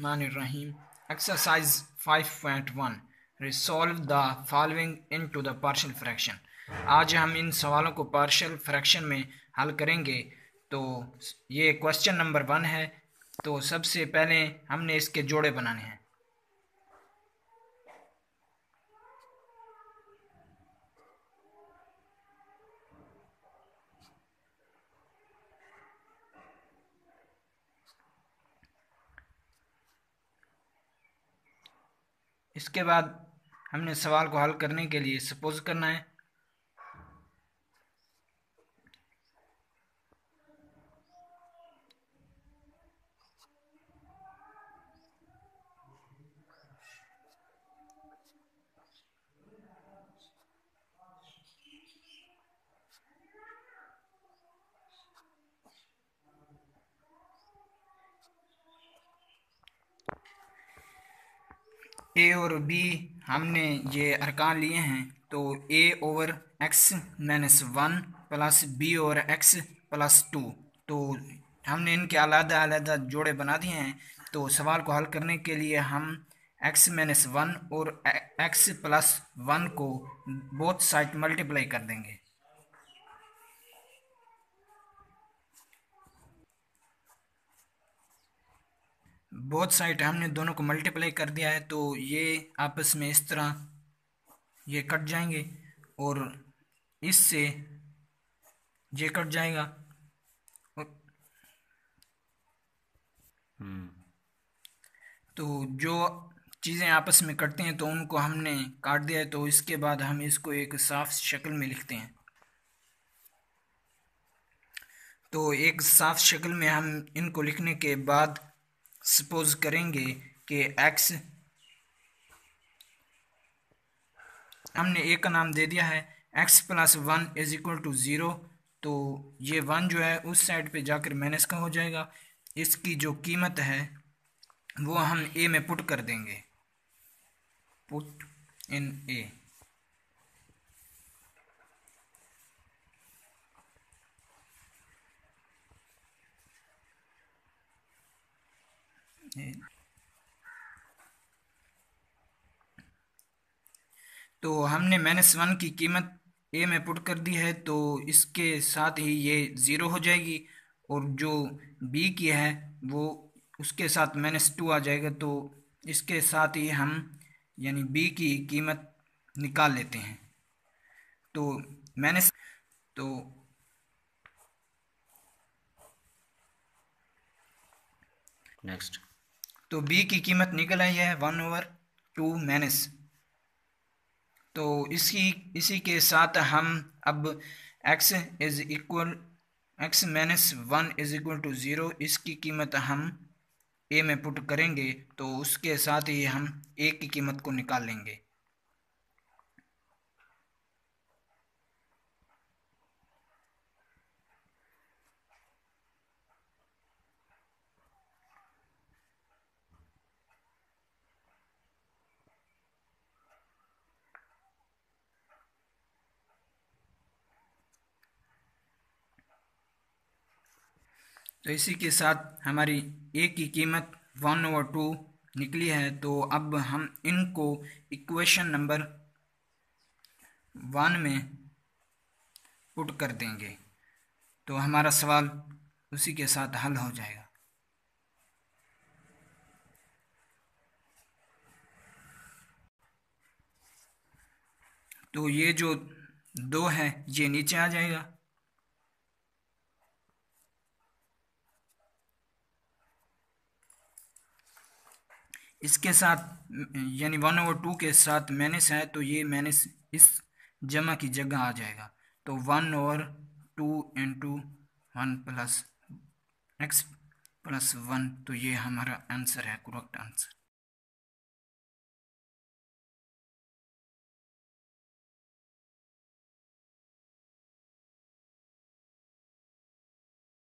Rahim exercise five point one resolve the following to the partial fraction आज हम इन सवालों को पार्शल फ्रैक्शन में हल करेंगे तो ये क्वेश्चन नंबर वन है तो सबसे पहले हमने इसके जोड़े बनाने हैं इसके बाद हमने सवाल को हल करने के लिए सपोज करना है ए और बी हमने ये अरकान लिए हैं तो A over X minus one plus B over X plus two तो हमने इनके आलादा आलादा जोड़े बना दिए हैं तो सवाल को हल करने के लिए हम एक्स माइनस वन और एक्स प्लस वन को बोथ साइड मल्टीप्लाई कर देंगे बहुत साइड हमने दोनों को मल्टीप्लाई कर दिया है तो ये आपस में इस तरह ये कट जाएंगे और इससे ये कट जाएगा हम्म। तो जो चीज़ें आपस में कटते हैं तो उनको हमने काट दिया है तो इसके बाद हम इसको एक साफ शक्ल में लिखते हैं तो एक साफ शक्ल में हम इनको लिखने के बाद सपोज करेंगे कि एक्स हमने ए का नाम दे दिया है X plus one is equal to zero तो ये वन जो है उस साइड पे जाकर माइनस का हो जाएगा इसकी जो कीमत है वो हम ए में पुट कर देंगे पुट इन ए तो हमने माइनस वन की कीमत ए में पुट कर दी है तो इसके साथ ही ये ज़ीरो हो जाएगी और जो बी की है वो उसके साथ माइनस टू आ जाएगा तो इसके साथ ही हम यानी बी की कीमत निकाल लेते हैं तो माइनस तो नेक्स्ट तो बी की कीमत निकल आई है वन ओवर टू माइनस तो इसकी इसी के साथ हम अब X is equal X minus one is equal to zero इसकी कीमत हम ए में पुट करेंगे तो उसके साथ ही हम ए की कीमत को निकाल लेंगे तो इसी के साथ हमारी ए की कीमत वन ओवर टू निकली है तो अब हम इनको इक्वेशन नंबर वन में पुट कर देंगे तो हमारा सवाल उसी के साथ हल हो जाएगा तो ये जो दो है ये नीचे आ जाएगा इसके साथ यानी वन ओवर टू के साथ मैनेस है तो ये मैनेस इस जमा की जगह आ जाएगा तो one over two into one plus X plus one तो ये हमारा आंसर है करेक्ट आंसर